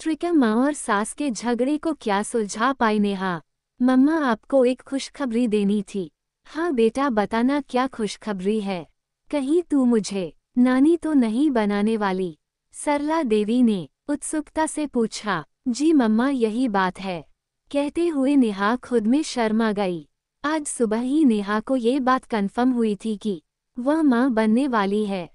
ट्रिका माँ और सास के झगड़े को क्या सुलझा पाई नेहा मम्मा आपको एक खुशखबरी देनी थी हाँ बेटा बताना क्या खुशखबरी है कहीं तू मुझे नानी तो नहीं बनाने वाली सरला देवी ने उत्सुकता से पूछा जी मम्मा यही बात है कहते हुए नेहा खुद में शर्मा गई आज सुबह ही नेहा को ये बात कन्फर्म हुई थी कि वह माँ बनने वाली है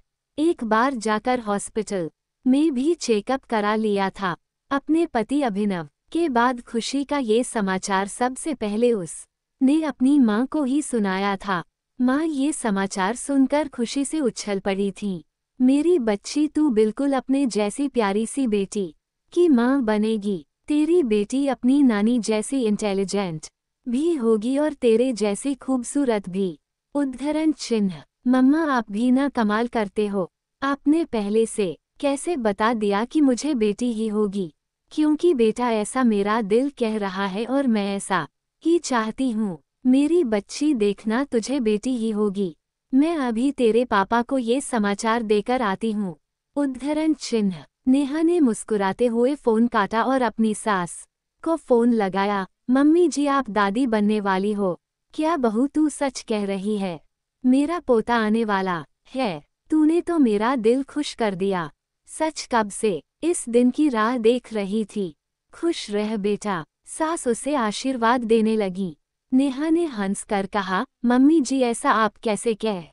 एक बार जाकर हॉस्पिटल में भी चेकअप करा लिया था अपने पति अभिनव के बाद खुशी का ये समाचार सबसे पहले उस ने अपनी माँ को ही सुनाया था माँ ये समाचार सुनकर खुशी से उछल पड़ी थी मेरी बच्ची तू बिल्कुल अपने जैसी प्यारी सी बेटी की माँ बनेगी तेरी बेटी अपनी नानी जैसी इंटेलिजेंट भी होगी और तेरे जैसी खूबसूरत भी उद्धरण चिन्ह मम्मा आप भी ना कमाल करते हो आपने पहले से कैसे बता दिया कि मुझे बेटी ही होगी क्योंकि बेटा ऐसा मेरा दिल कह रहा है और मैं ऐसा ही चाहती हूँ मेरी बच्ची देखना तुझे बेटी ही होगी मैं अभी तेरे पापा को ये समाचार देकर आती हूँ उद्धरण चिन्ह नेहा ने मुस्कुराते हुए फोन काटा और अपनी सास को फोन लगाया मम्मी जी आप दादी बनने वाली हो क्या बहू तू सच कह रही है मेरा पोता आने वाला है तूने तो मेरा दिल खुश कर दिया सच कब से इस दिन की राह देख रही थी खुश रह बेटा सास उसे आशीर्वाद देने लगी नेहा ने हंस कर कहा मम्मी जी ऐसा आप कैसे कह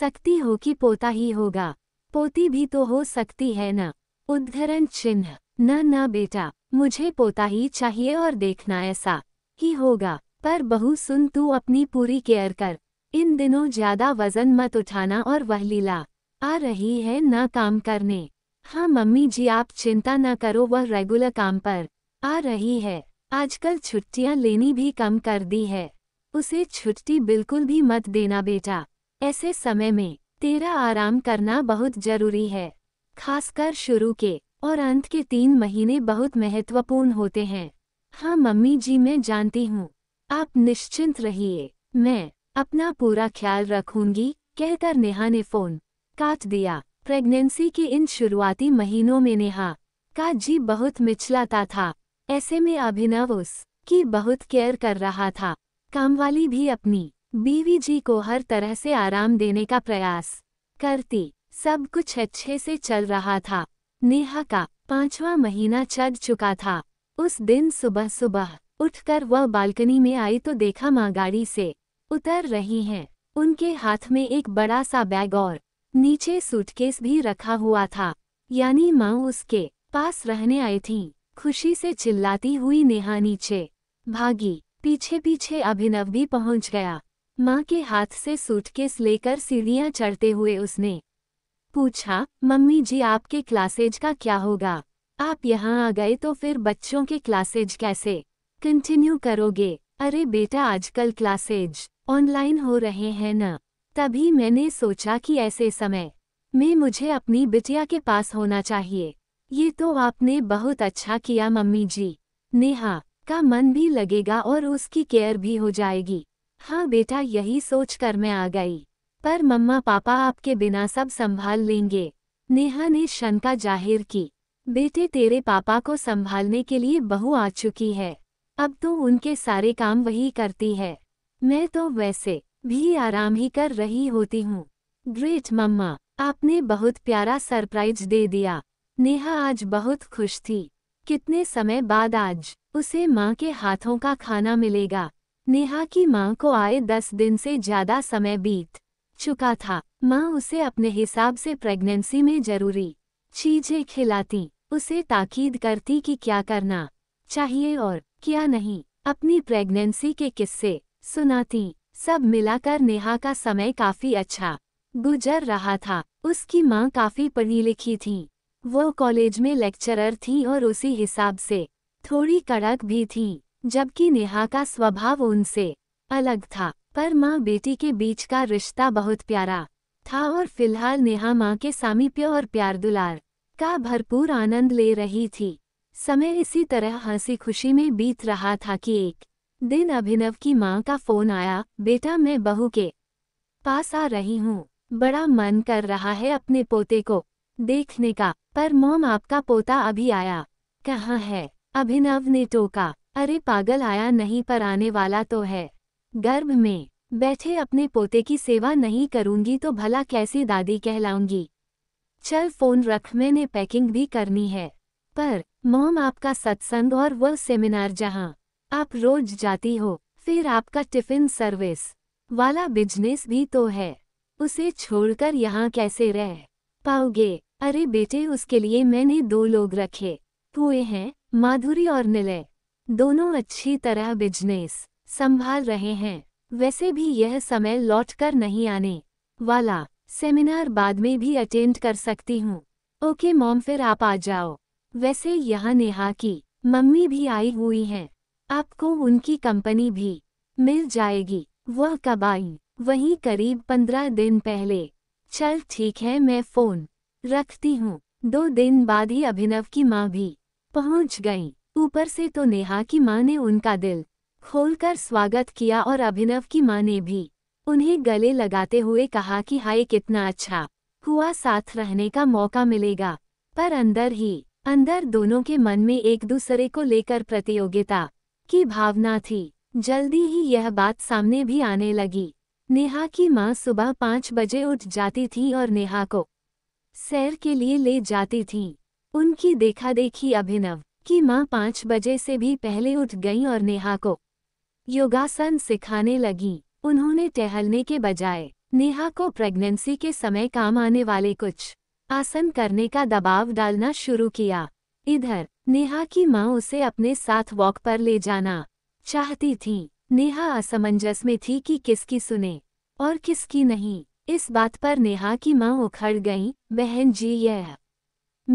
सकती हो कि पोता ही होगा पोती भी तो हो सकती है न उद्धरण चिन्ह न न बेटा मुझे पोता ही चाहिए और देखना ऐसा ही होगा पर बहू सुन तू अपनी पूरी केयर कर इन दिनों ज्यादा वजन मत उठाना और वह लीला आ रही है न काम करने हाँ मम्मी जी आप चिंता न करो वह रेगुलर काम पर आ रही है आजकल छुट्टियां लेनी भी कम कर दी है उसे छुट्टी बिल्कुल भी मत देना बेटा ऐसे समय में तेरा आराम करना बहुत जरूरी है खासकर शुरू के और अंत के तीन महीने बहुत महत्वपूर्ण होते हैं हाँ मम्मी जी मैं जानती हूँ आप निश्चिंत रहिए मैं अपना पूरा ख्याल रखूंगी कहकर नेहा ने फोन काट दिया प्रेगनेंसी के इन शुरुआती महीनों में नेहा का जी बहुत मिचलाता था ऐसे में अभिनव उस की बहुत केयर कर रहा था कामवाली भी अपनी बीवी जी को हर तरह से आराम देने का प्रयास करती सब कुछ अच्छे से चल रहा था नेहा का पांचवा महीना चढ़ चुका था उस दिन सुबह सुबह उठकर वह बालकनी में आई तो देखा माँ गाड़ी से उतर रही हैं उनके हाथ में एक बड़ा सा बैग और नीचे सूटकेस भी रखा हुआ था यानी माँ उसके पास रहने आई थी खुशी से चिल्लाती हुई नेहा नीचे भागी पीछे पीछे अभिनव भी पहुंच गया माँ के हाथ से सूटकेस लेकर सीढ़ियाँ चढ़ते हुए उसने पूछा मम्मी जी आपके क्लासेज का क्या होगा आप यहाँ आ गए तो फिर बच्चों के क्लासेज कैसे कंटिन्यू करोगे अरे बेटा आजकल क्लासेज ऑनलाइन हो रहे हैं न तभी मैंने सोचा कि ऐसे समय में मुझे अपनी बिटिया के पास होना चाहिए ये तो आपने बहुत अच्छा किया मम्मी जी नेहा का मन भी लगेगा और उसकी केयर भी हो जाएगी हाँ बेटा यही सोच कर मैं आ गई पर मम्मा पापा आपके बिना सब संभाल लेंगे नेहा ने शंका जाहिर की बेटे तेरे पापा को संभालने के लिए बहू आ चुकी है अब तो उनके सारे काम वही करती है मैं तो वैसे भी आराम ही कर रही होती हूँ ग्रेट मम्मा आपने बहुत प्यारा सरप्राइज दे दिया नेहा आज बहुत खुश थी कितने समय बाद आज उसे माँ के हाथों का खाना मिलेगा नेहा की माँ को आए दस दिन से ज्यादा समय बीत चुका था माँ उसे अपने हिसाब से प्रेगनेंसी में जरूरी चीजें खिलाती उसे ताकीद करती कि क्या करना चाहिए और क्या नहीं अपनी प्रेगनेंसी के किस्से सुनाती सब मिलाकर नेहा का समय काफ़ी अच्छा गुजर रहा था उसकी माँ काफ़ी पढ़ी लिखी थी वो कॉलेज में लेक्चरर थीं और उसी हिसाब से थोड़ी कड़क भी थी जबकि नेहा का स्वभाव उनसे अलग था पर माँ बेटी के बीच का रिश्ता बहुत प्यारा था और फिलहाल नेहा माँ के सामीप्य और प्यार दुलार का भरपूर आनंद ले रही थी समय इसी तरह हंसी खुशी में बीत रहा था कि एक दिन अभिनव की माँ का फोन आया बेटा मैं बहू के पास आ रही हूँ बड़ा मन कर रहा है अपने पोते को देखने का पर मोम आपका पोता अभी आया कहाँ है अभिनव ने टोका अरे पागल आया नहीं पर आने वाला तो है गर्भ में बैठे अपने पोते की सेवा नहीं करूंगी तो भला कैसी दादी कहलाऊंगी चल फोन रख मैंने पैकिंग भी करनी है पर मोम आपका सत्संग और वह सेमिनार जहाँ आप रोज जाती हो फिर आपका टिफिन सर्विस वाला बिजनेस भी तो है उसे छोड़कर यहाँ कैसे रह पाओगे अरे बेटे उसके लिए मैंने दो लोग रखे हुए हैं माधुरी और निलय दोनों अच्छी तरह बिजनेस संभाल रहे हैं वैसे भी यह समय लौटकर नहीं आने वाला सेमिनार बाद में भी अटेंड कर सकती हूँ ओके मॉम फिर आप आ जाओ वैसे यहाँ नेहा की मम्मी भी आई हुई हैं आपको उनकी कंपनी भी मिल जाएगी वह कब आई वहीं करीब पंद्रह दिन पहले चल ठीक है मैं फोन रखती हूँ दो दिन बाद ही अभिनव की माँ भी पहुँच गई ऊपर से तो नेहा की माँ ने उनका दिल खोलकर स्वागत किया और अभिनव की माँ ने भी उन्हें गले लगाते हुए कहा कि हाय कितना अच्छा हुआ साथ रहने का मौका मिलेगा पर अंदर ही अंदर दोनों के मन में एक दूसरे को लेकर प्रतियोगिता की भावना थी जल्दी ही यह बात सामने भी आने लगी नेहा की माँ सुबह पाँच बजे उठ जाती थी और नेहा को सैर के लिए ले जाती थी उनकी देखा देखी अभिनव की माँ पाँच बजे से भी पहले उठ गई और नेहा को योगासन सिखाने लगी उन्होंने टहलने के बजाय नेहा को प्रेगनेंसी के समय काम आने वाले कुछ आसन करने का दबाव डालना शुरू किया इधर नेहा की माँ उसे अपने साथ वॉक पर ले जाना चाहती थी नेहा असमंजस में थी कि किसकी सुने और किसकी नहीं इस बात पर नेहा की माँ उखड़ गईं बहन जी यह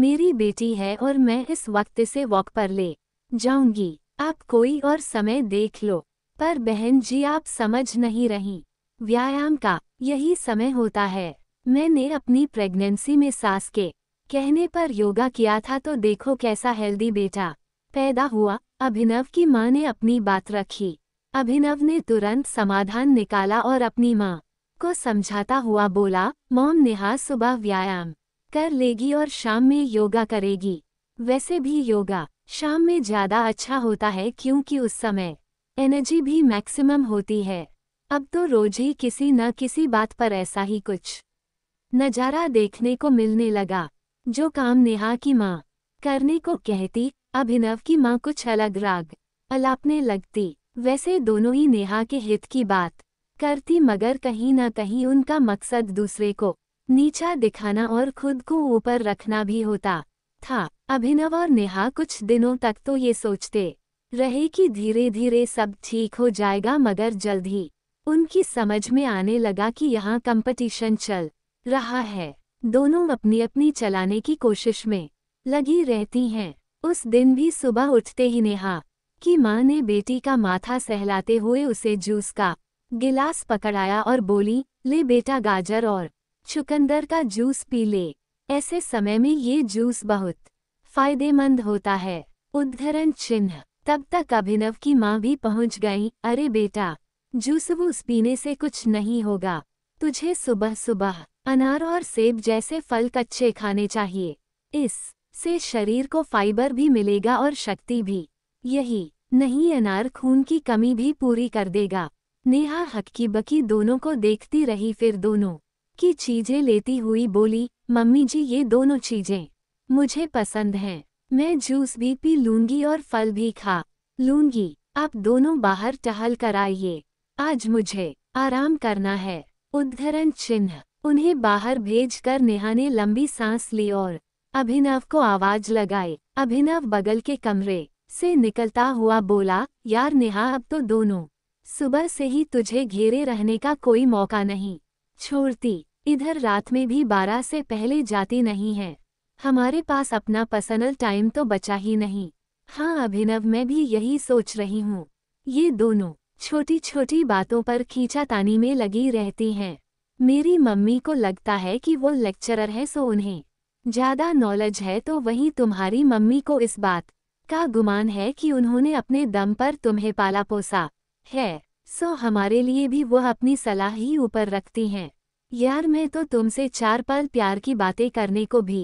मेरी बेटी है और मैं इस वक्त से वॉक पर ले जाऊंगी आप कोई और समय देख लो पर बहन जी आप समझ नहीं रही व्यायाम का यही समय होता है मैंने अपनी प्रेगनेंसी में सास के कहने पर योगा किया था तो देखो कैसा हेल्दी बेटा पैदा हुआ अभिनव की माँ ने अपनी बात रखी अभिनव ने तुरंत समाधान निकाला और अपनी माँ को समझाता हुआ बोला मोम नेहा सुबह व्यायाम कर लेगी और शाम में योगा करेगी वैसे भी योगा शाम में ज़्यादा अच्छा होता है क्योंकि उस समय एनर्जी भी मैक्सिमम होती है अब तो रोज ही किसी न किसी बात पर ऐसा ही कुछ नज़ारा देखने को मिलने लगा जो काम नेहा की माँ करने को कहती अभिनव की माँ कुछ अलग राग अलापने लगती वैसे दोनों ही नेहा के हित की बात करती मगर कहीं न कहीं उनका मकसद दूसरे को नीचा दिखाना और खुद को ऊपर रखना भी होता था अभिनव और नेहा कुछ दिनों तक तो ये सोचते रहे कि धीरे धीरे सब ठीक हो जाएगा मगर जल्द ही उनकी समझ में आने लगा कि यहाँ कंपटीशन चल रहा है दोनों अपनी अपनी चलाने की कोशिश में लगी रहती हैं उस दिन भी सुबह उठते ही नेहा की माँ ने बेटी का माथा सहलाते हुए उसे जूस का गिलास पकड़ाया और बोली ले बेटा गाजर और चुकंदर का जूस पी ले ऐसे समय में ये जूस बहुत फायदेमंद होता है उद्धरण चिन्ह तब तक अभिनव की माँ भी पहुँच गई अरे बेटा जूस वूस पीने से कुछ नहीं होगा तुझे सुबह सुबह अनार और सेब जैसे फल कच्चे खाने चाहिए इस से शरीर को फाइबर भी मिलेगा और शक्ति भी यही नहीं अनार खून की कमी भी पूरी कर देगा नेहा हक्की बकी दोनों को देखती रही फिर दोनों की चीजें लेती हुई बोली मम्मी जी ये दोनों चीजें मुझे पसंद हैं मैं जूस भी पी लूंगी और फल भी खा लूंगी आप दोनों बाहर टहल कर आइए आज मुझे आराम करना है उद्धरण चिन्ह उन्हें बाहर भेजकर नेहा ने लंबी सांस ली और अभिनव को आवाज लगाई अभिनव बगल के कमरे से निकलता हुआ बोला यार नेहा अब तो दोनों सुबह से ही तुझे घेरे रहने का कोई मौका नहीं छोड़ती इधर रात में भी बारह से पहले जाती नहीं है हमारे पास अपना पर्सनल टाइम तो बचा ही नहीं हाँ अभिनव मैं भी यही सोच रही हूँ ये दोनों छोटी छोटी बातों पर खींचातानी में लगी रहती हैं मेरी मम्मी को लगता है कि वो लेक्चरर है सो उन्हें ज़्यादा नॉलेज है तो वहीं तुम्हारी मम्मी को इस बात का गुमान है कि उन्होंने अपने दम पर तुम्हें पाला पोसा है सो हमारे लिए भी वह अपनी सलाह ही ऊपर रखती हैं यार मैं तो तुमसे चार पल प्यार की बातें करने को भी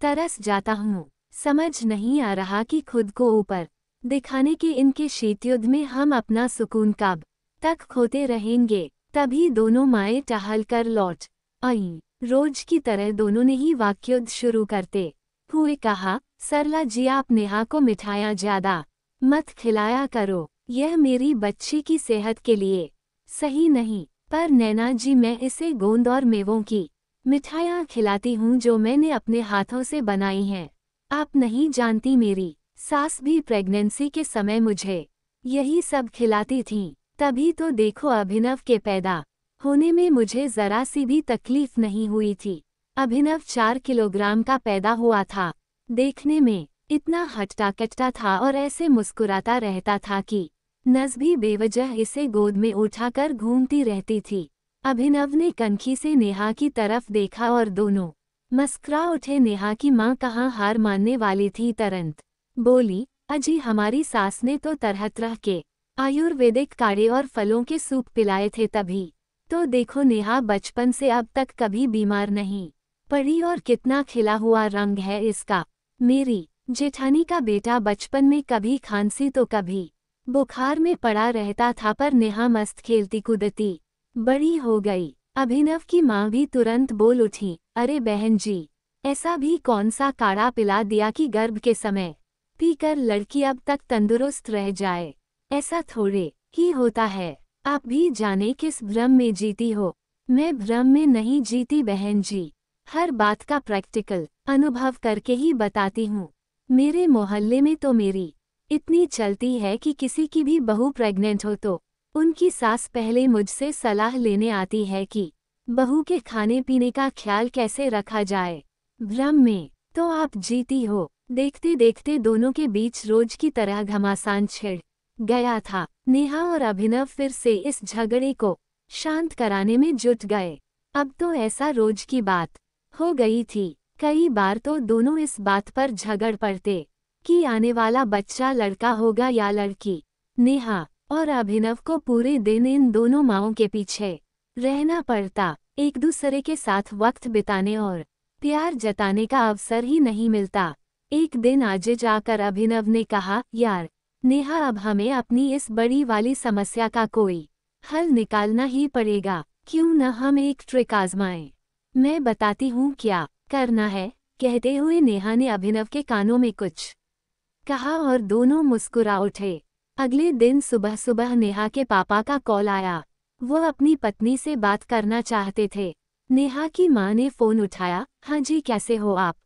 तरस जाता हूँ समझ नहीं आ रहा कि खुद को ऊपर दिखाने के इनके शीतयुद्ध में हम अपना सुकून कब तक खोते रहेंगे तभी दोनों माए टहल कर लौट आई रोज की तरह दोनों ने ही वाक्युद्ध शुरू करते हुए कहा सरला जी आप नेहा को मिठाया ज्यादा मत खिलाया करो यह मेरी बच्ची की सेहत के लिए सही नहीं पर नैना जी मैं इसे गोंद और मेवों की मिठाइयाँ खिलाती हूँ जो मैंने अपने हाथों से बनाई हैं आप नहीं जानती मेरी सास भी प्रेगनेंसी के समय मुझे यही सब खिलाती थीं तभी तो देखो अभिनव के पैदा होने में मुझे जरा सी भी तकलीफ नहीं हुई थी अभिनव चार किलोग्राम का पैदा हुआ था देखने में इतना हटटा कटटा था और ऐसे मुस्कुराता रहता था कि नज भी बेवजह इसे गोद में उठाकर घूमती रहती थी अभिनव ने कनखी से नेहा की तरफ देखा और दोनों मस्करा उठे नेहा की माँ कहाँ हार मानने वाली थी तरंत बोली अजी हमारी सास ने तो तरह तरह के आयुर्वेदिक काढ़े और फलों के सूप पिलाए थे तभी तो देखो नेहा बचपन से अब तक कभी बीमार नहीं पड़ी और कितना खिला हुआ रंग है इसका मेरी जेठानी का बेटा बचपन में कभी खांसी तो कभी बुखार में पड़ा रहता था पर नेहा मस्त खेलती कूदती बड़ी हो गई अभिनव की माँ भी तुरंत बोल उठी अरे बहन जी ऐसा भी कौन सा काढ़ा पिला दिया कि गर्भ के समय पीकर लड़की अब तक तंदुरुस्त रह जाए ऐसा थोड़े ही होता है आप भी जाने किस भ्रम में जीती हो मैं भ्रम में नहीं जीती बहन जी हर बात का प्रैक्टिकल अनुभव करके ही बताती हूँ मेरे मोहल्ले में तो मेरी इतनी चलती है कि किसी की भी बहू प्रेग्नेंट हो तो उनकी सास पहले मुझसे सलाह लेने आती है कि बहू के खाने पीने का ख्याल कैसे रखा जाए भ्रम में तो आप जीती हो देखते देखते दोनों के बीच रोज की तरह घमासान छेड़ गया था नेहा और अभिनव फिर से इस झगड़े को शांत कराने में जुट गए अब तो ऐसा रोज की बात हो गई थी कई बार तो दोनों इस बात पर झगड़ पड़ते कि आने वाला बच्चा लड़का होगा या लड़की नेहा और अभिनव को पूरे दिन इन दोनों माओं के पीछे रहना पड़ता एक दूसरे के साथ वक्त बिताने और प्यार जताने का अवसर ही नहीं मिलता एक दिन आज जाकर अभिनव ने कहा यार नेहा अब हमें अपनी इस बड़ी वाली समस्या का कोई हल निकालना ही पड़ेगा क्यों न हम एक ट्रिक आजमाएं मैं बताती हूँ क्या करना है कहते हुए नेहा ने अभिनव के कानों में कुछ कहा और दोनों मुस्कुरा उठे अगले दिन सुबह सुबह नेहा के पापा का कॉल आया वो अपनी पत्नी से बात करना चाहते थे नेहा की माँ ने फ़ोन उठाया हाँ जी कैसे हो आप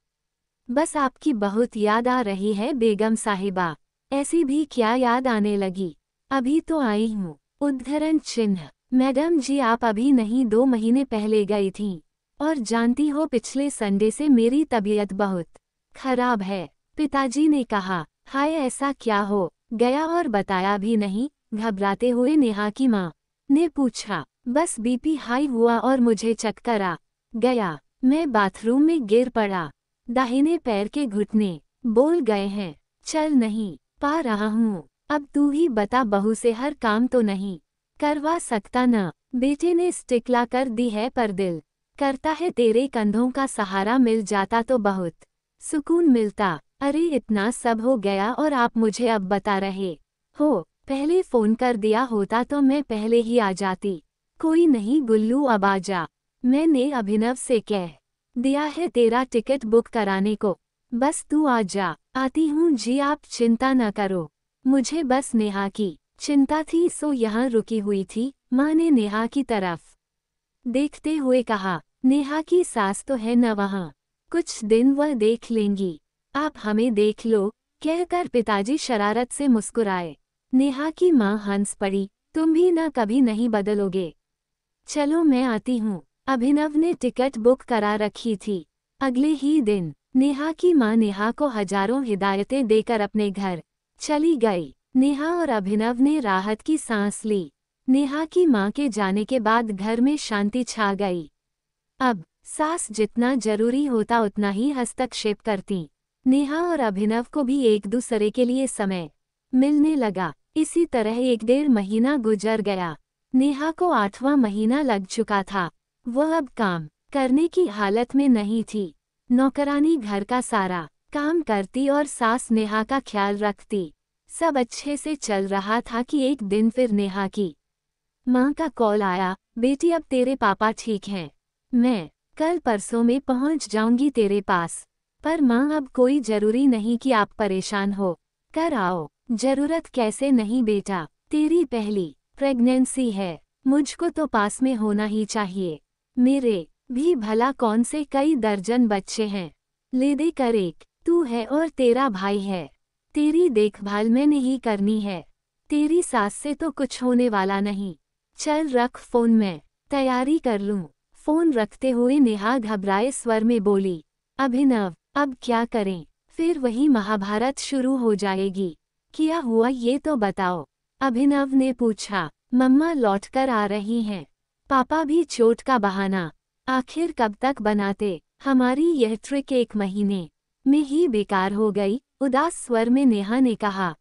बस आपकी बहुत याद आ रही है बेगम साहिबा ऐसी भी क्या याद आने लगी अभी तो आई हूँ उद्धरण चिन्ह मैडम जी आप अभी नहीं दो महीने पहले गई थीं और जानती हो पिछले संडे से मेरी तबीयत बहुत खराब है पिताजी ने कहा हाय ऐसा क्या हो गया और बताया भी नहीं घबराते हुए नेहा की माँ ने पूछा बस बीपी हाई हुआ और मुझे चक्कर आ गया मैं बाथरूम में गिर पड़ा दाहिने पैर के घुटने बोल गए हैं चल नहीं पा रहा हूँ अब तू ही बता बहू से हर काम तो नहीं करवा सकता न बेटे ने स्टिकला कर दी है पर दिल करता है तेरे कंधों का सहारा मिल जाता तो बहुत सुकून मिलता अरे इतना सब हो गया और आप मुझे अब बता रहे हो पहले फोन कर दिया होता तो मैं पहले ही आ जाती कोई नहीं गुल्लू अब आ जा मैंने अभिनव से कह दिया है तेरा टिकट बुक कराने को बस तू आ जा आती हूँ जी आप चिंता न करो मुझे बस नेहा की चिंता थी सो यहाँ रुकी हुई थी माँ ने नेहा की तरफ देखते हुए कहा नेहा की सास तो है न वहाँ कुछ दिन वह देख लेंगी आप हमें देख लो कहकर पिताजी शरारत से मुस्कुराए नेहा की माँ हंस पड़ी तुम भी न कभी नहीं बदलोगे चलो मैं आती हूँ अभिनव ने टिकट बुक करा रखी थी अगले ही दिन नेहा की मां नेहा को हजारों हिदायतें देकर अपने घर चली गई नेहा और अभिनव ने राहत की सांस ली नेहा की मां के जाने के बाद घर में शांति छा गई अब सास जितना जरूरी होता उतना ही हस्तक्षेप करती नेहा और अभिनव को भी एक दूसरे के लिए समय मिलने लगा इसी तरह एक डेढ़ महीना गुजर गया नेहा को आठवां महीना लग चुका था वह अब काम करने की हालत में नहीं थी नौकरानी घर का सारा काम करती और सास नेहा का ख्याल रखती सब अच्छे से चल रहा था कि एक दिन फिर नेहा की माँ का कॉल आया बेटी अब तेरे पापा ठीक हैं मैं कल परसों में पहुँच जाऊंगी तेरे पास पर माँ अब कोई जरूरी नहीं कि आप परेशान हो कर आओ जरूरत कैसे नहीं बेटा तेरी पहली प्रेगनेंसी है मुझको तो पास में होना ही चाहिए मेरे भी भला कौन से कई दर्जन बच्चे हैं ले दे कर एक तू है और तेरा भाई है तेरी देखभाल में नहीं करनी है तेरी सास से तो कुछ होने वाला नहीं चल रख फोन में तैयारी कर लूँ फोन रखते हुए नेहा घबराए स्वर में बोली अभिनव अब क्या करें फिर वही महाभारत शुरू हो जाएगी क्या हुआ ये तो बताओ अभिनव ने पूछा मम्मा लौटकर आ रही हैं पापा भी चोट का बहाना आखिर कब तक बनाते हमारी यह ट्रिक एक महीने में ही बेकार हो गई उदास स्वर में नेहा ने कहा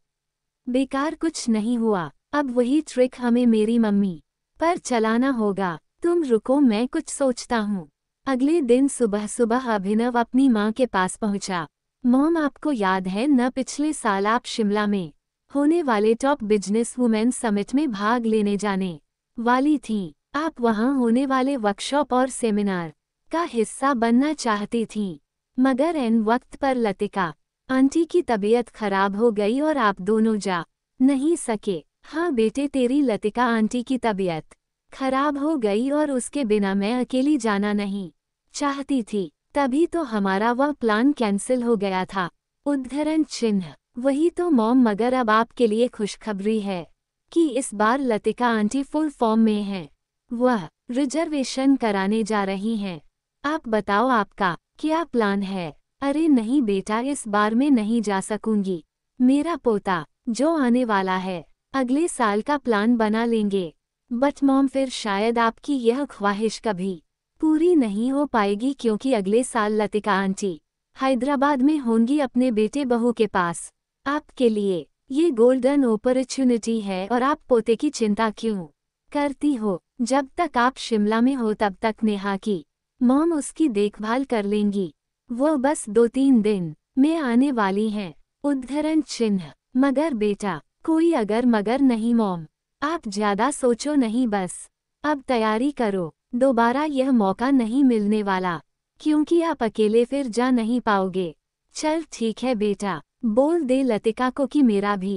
बेकार कुछ नहीं हुआ अब वही ट्रिक हमें मेरी मम्मी पर चलाना होगा तुम रुको मैं कुछ सोचता हूँ अगले दिन सुबह सुबह अभिनव अपनी माँ के पास पहुँचा मोम आपको याद है न पिछले साल आप शिमला में होने वाले टॉप बिजनेस वुमेन समिट में भाग लेने जाने वाली थीं आप वहां होने वाले वर्कशॉप और सेमिनार का हिस्सा बनना चाहती थीं, मगर एन वक्त पर लतिका आंटी की तबीयत खराब हो गई और आप दोनों जा नहीं सके हाँ बेटे तेरी लतिका आंटी की तबीयत खराब हो गई और उसके बिना मैं अकेली जाना नहीं चाहती थी तभी तो हमारा वह प्लान कैंसिल हो गया था उद्धरण चिन्ह वही तो मॉम मगर अब आपके लिए खुशखबरी है कि इस बार लतिका आंटी फुल फॉर्म में है वह रिजर्वेशन कराने जा रही हैं आप बताओ आपका क्या प्लान है अरे नहीं बेटा इस बार में नहीं जा सकूंगी मेरा पोता जो आने वाला है अगले साल का प्लान बना लेंगे बट मॉम फिर शायद आपकी यह ख्वाहिश कभी पूरी नहीं हो पाएगी क्योंकि अगले साल लतिका आंटी हैदराबाद में होंगी अपने बेटे बहू के पास आपके लिए ये गोल्डन अपॉर्चुनिटी है और आप पोते की चिंता क्यों करती हो जब तक आप शिमला में हो तब तक नेहा की मॉम उसकी देखभाल कर लेंगी वो बस दो तीन दिन में आने वाली हैं उद्धरण चिन्ह मगर बेटा कोई अगर मगर नहीं मॉम आप ज्यादा सोचो नहीं बस अब तैयारी करो दोबारा यह मौका नहीं मिलने वाला क्योंकि आप अकेले फिर जा नहीं पाओगे चल ठीक है बेटा बोल दे लतिका को कि मेरा भी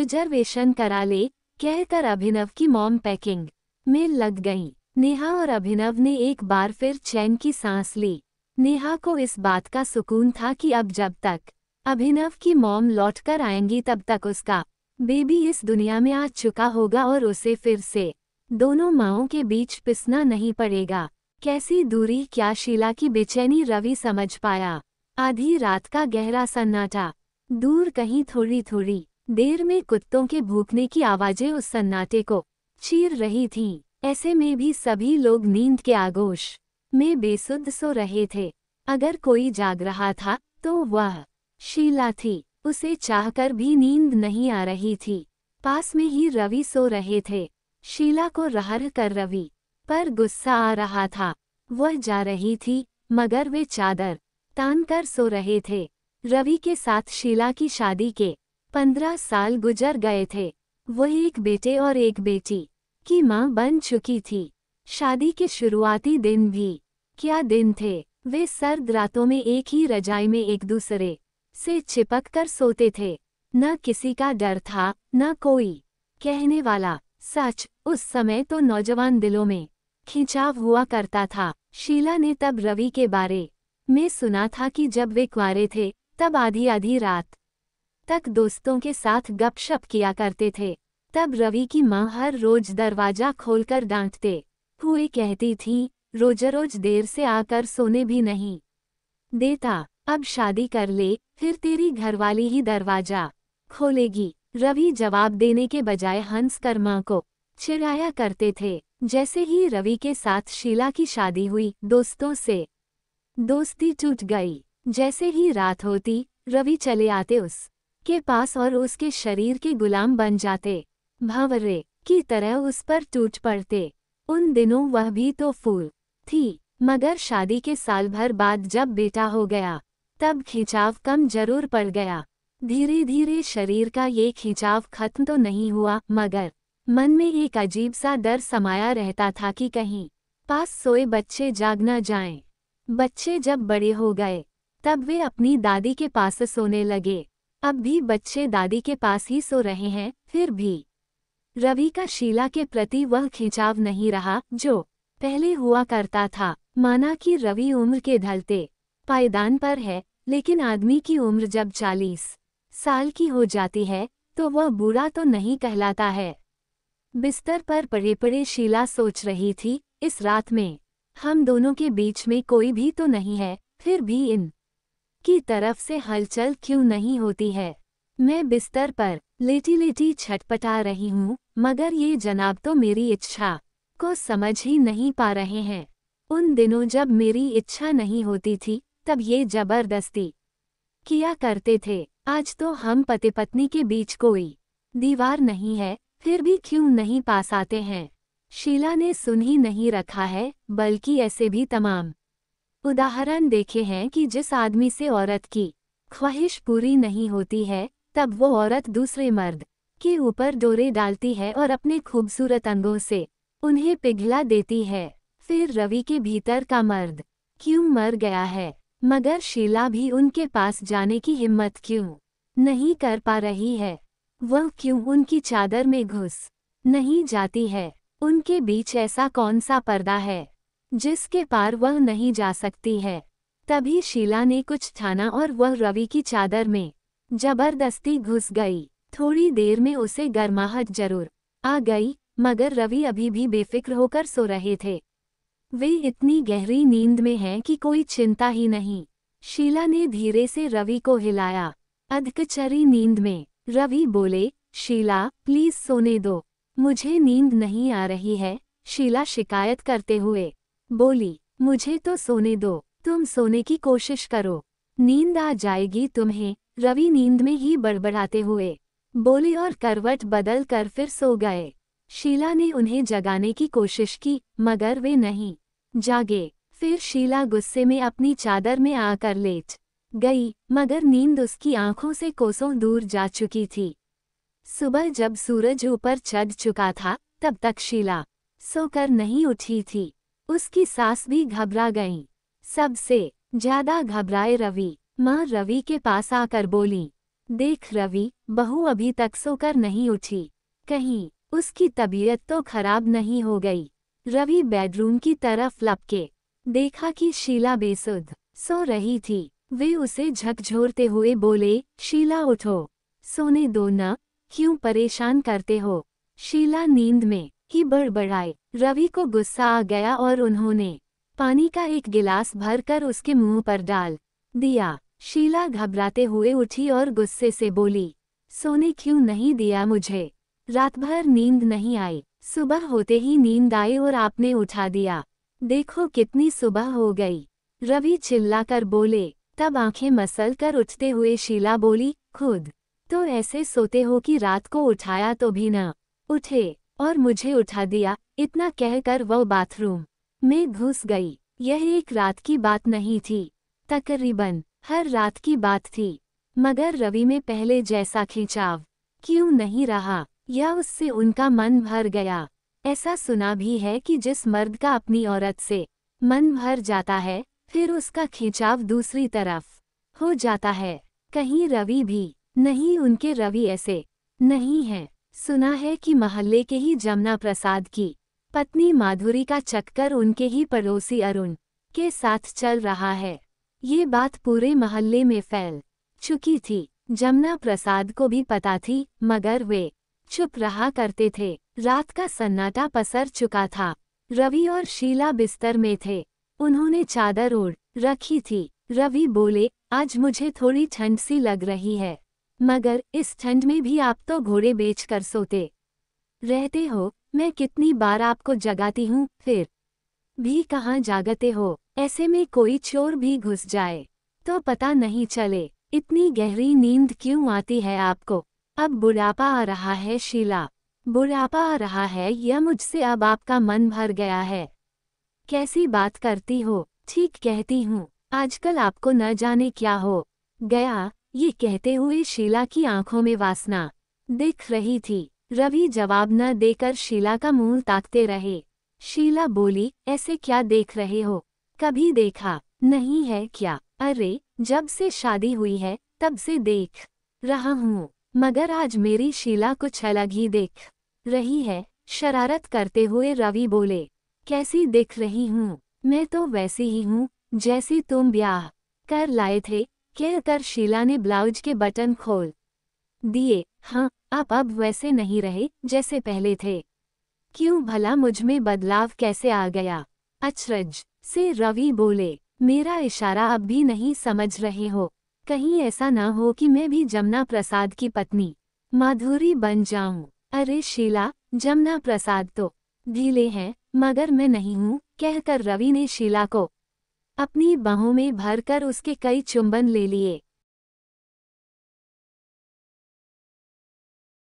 रिजर्वेशन करा ले कहकर अभिनव की मॉम पैकिंग में लग गई नेहा और अभिनव ने एक बार फिर चैन की सांस ली नेहा को इस बात का सुकून था कि अब जब तक अभिनव की मॉम लौटकर आएंगी तब तक उसका बेबी इस दुनिया में आ चुका होगा और उसे फिर से दोनों माओं के बीच पिसना नहीं पड़ेगा कैसी दूरी क्या शीला की बेचैनी रवि समझ पाया आधी रात का गहरा सन्नाटा दूर कहीं थोड़ी थोड़ी देर में कुत्तों के भूखने की आवाज़ें उस सन्नाटे को चीर रही थीं ऐसे में भी सभी लोग नींद के आगोश में बेसुध सो रहे थे अगर कोई जाग रहा था तो वह शीला थी उसे चाहकर भी नींद नहीं आ रही थी पास में ही रवि सो रहे थे शीला को रहर कर रवि पर गुस्सा आ रहा था वह जा रही थी मगर वे चादर तान कर सो रहे थे रवि के साथ शीला की शादी के पंद्रह साल गुजर गए थे वह एक बेटे और एक बेटी की माँ बन चुकी थी शादी के शुरुआती दिन भी क्या दिन थे वे सर्द रातों में एक ही रजाई में एक दूसरे से चिपक कर सोते थे न किसी का डर था न कोई कहने वाला सच उस समय तो नौजवान दिलों में खिंचाव हुआ करता था शीला ने तब रवि के बारे में सुना था कि जब वे कुरे थे तब आधी आधी रात तक दोस्तों के साथ गपशप किया करते थे तब रवि की माँ हर रोज दरवाजा खोलकर डांटते हुए कहती थी रोजरोज देर से आकर सोने भी नहीं देता अब शादी कर ले फिर तेरी घरवाली ही दरवाजा खोलेगी रवि जवाब देने के बजाय हंस कर माँ को चिराया करते थे जैसे ही रवि के साथ शीला की शादी हुई दोस्तों से दोस्ती टूट गई जैसे ही रात होती रवि चले आते उस के पास और उसके शरीर के गुलाम बन जाते भंवरे की तरह उस पर टूट पड़ते उन दिनों वह भी तो फूल थी मगर शादी के साल भर बाद जब बेटा हो गया तब खिंचाव कम जरूर पड़ गया धीरे धीरे शरीर का ये खिंचाव खत्म तो नहीं हुआ मगर मन में एक अजीब सा डर समाया रहता था कि कहीं पास सोए बच्चे जाग न जाएं। बच्चे जब बड़े हो गए तब वे अपनी दादी के पास सोने लगे अब भी बच्चे दादी के पास ही सो रहे हैं फिर भी रवि का शीला के प्रति वह खिंचाव नहीं रहा जो पहले हुआ करता था माना कि रवि उम्र के ढलते पायदान पर है लेकिन आदमी की उम्र जब चालीस साल की हो जाती है तो वह बूढ़ा तो नहीं कहलाता है बिस्तर पर पड़े पड़े शीला सोच रही थी इस रात में हम दोनों के बीच में कोई भी तो नहीं है फिर भी इन की तरफ से हलचल क्यों नहीं होती है मैं बिस्तर पर लेटी लेटी छटपटा रही हूँ मगर ये जनाब तो मेरी इच्छा को समझ ही नहीं पा रहे हैं उन दिनों जब मेरी इच्छा नहीं होती थी तब ये जबरदस्ती किया करते थे आज तो हम पति पत्नी के बीच कोई दीवार नहीं है फिर भी क्यों नहीं पास आते हैं शीला ने सुन ही नहीं रखा है बल्कि ऐसे भी तमाम उदाहरण देखे हैं कि जिस आदमी से औरत की ख्वाहिश पूरी नहीं होती है तब वो औरत दूसरे मर्द के ऊपर डोरे डालती है और अपने खूबसूरत अंगों से उन्हें पिघला देती है फिर रवि के भीतर का मर्द क्यों मर गया है मगर शीला भी उनके पास जाने की हिम्मत क्यों नहीं कर पा रही है वह क्यों उनकी चादर में घुस नहीं जाती है उनके बीच ऐसा कौन सा पर्दा है जिसके पार वह नहीं जा सकती है तभी शीला ने कुछ ठाना और वह रवि की चादर में जबरदस्ती घुस गई थोड़ी देर में उसे गर्माहट जरूर आ गई मगर रवि अभी भी बेफिक्र होकर सो रहे थे वे इतनी गहरी नींद में हैं कि कोई चिंता ही नहीं शीला ने धीरे से रवि को हिलाया अधकचरी नींद में रवि बोले शीला प्लीज सोने दो मुझे नींद नहीं आ रही है शीला शिकायत करते हुए बोली मुझे तो सोने दो तुम सोने की कोशिश करो नींद आ जाएगी तुम्हें रवि नींद में ही बड़बड़ाते हुए बोली और करवट बदल कर फिर सो गए शीला ने उन्हें जगाने की कोशिश की मगर वे नहीं जागे फिर शीला गुस्से में अपनी चादर में आकर लेट गई मगर नींद उसकी आंखों से कोसों दूर जा चुकी थी सुबह जब सूरज ऊपर चढ़ चुका था तब तक शीला सोकर नहीं उठी थी उसकी सास भी घबरा गईं। सबसे ज्यादा घबराए रवि माँ रवि के पास आकर बोली देख रवि बहू अभी तक सोकर नहीं उठी कहीं उसकी तबीयत तो खराब नहीं हो गई रवि बेडरूम की तरफ लपके देखा कि शीला बेसुध सो रही थी वे उसे झकझोरते हुए बोले शीला उठो सोने दो न क्यों परेशान करते हो शीला नींद में ही बड़बड़ाए रवि को गुस्सा आ गया और उन्होंने पानी का एक गिलास भरकर उसके मुंह पर डाल दिया शीला घबराते हुए उठी और गुस्से से बोली सोने क्यों नहीं दिया मुझे रात भर नींद नहीं आई सुबह होते ही नींद आई और आपने उठा दिया देखो कितनी सुबह हो गई रवि चिल्लाकर बोले तब आंखें मसल कर उठते हुए शीला बोली खुद तो ऐसे सोते हो कि रात को उठाया तो भी न उठे और मुझे उठा दिया इतना कहकर वह बाथरूम में घुस गई यह एक रात की बात नहीं थी तकरीबन हर रात की बात थी मगर रवि में पहले जैसा खिंचाव क्यों नहीं रहा यह उससे उनका मन भर गया ऐसा सुना भी है कि जिस मर्द का अपनी औरत से मन भर जाता है फिर उसका खिंचाव दूसरी तरफ हो जाता है कहीं रवि भी नहीं उनके रवि ऐसे नहीं हैं सुना है कि मोहल्ले के ही जमुना प्रसाद की पत्नी माधुरी का चक्कर उनके ही पड़ोसी अरुण के साथ चल रहा है ये बात पूरे मोहल्ले में फैल चुकी थी जमुना प्रसाद को भी पता थी मगर वे चुप रहा करते थे रात का सन्नाटा पसर चुका था रवि और शीला बिस्तर में थे उन्होंने चादर ओढ़ रखी थी रवि बोले आज मुझे थोड़ी ठंड सी लग रही है मगर इस ठंड में भी आप तो घोड़े बेच कर सोते रहते हो मैं कितनी बार आपको जगाती हूँ फिर भी कहाँ जागते हो ऐसे में कोई चोर भी घुस जाए तो पता नहीं चले इतनी गहरी नींद क्यों आती है आपको अब बुढ़ापा आ रहा है शीला बुढ़ापा आ रहा है यह मुझसे अब आपका मन भर गया है कैसी बात करती हो ठीक कहती हूँ आजकल आपको न जाने क्या हो गया ये कहते हुए शीला की आंखों में वासना दिख रही थी रवि जवाब न देकर शीला का मुंह ताकते रहे शीला बोली ऐसे क्या देख रहे हो कभी देखा नहीं है क्या अरे जब से शादी हुई है तब से देख रहा हूँ मगर आज मेरी शीला कुछ अलग ही देख रही है शरारत करते हुए रवि बोले कैसी दिख रही हूँ मैं तो वैसी ही हूँ जैसी तुम ब्याह कर लाए थे कहकर शीला ने ब्लाउज के बटन खोल दिए हाँ आप अब वैसे नहीं रहे जैसे पहले थे क्यों भला मुझ में बदलाव कैसे आ गया अचरज से रवि बोले मेरा इशारा अब भी नहीं समझ रहे हो कहीं ऐसा ना हो कि मैं भी जमुना प्रसाद की पत्नी माधुरी बन जाऊं अरे शीला जमुना प्रसाद तो ढीले हैं मगर मैं नहीं हूँ कहकर रवि ने शीला को अपनी बाहों में भरकर उसके कई चुंबन ले लिए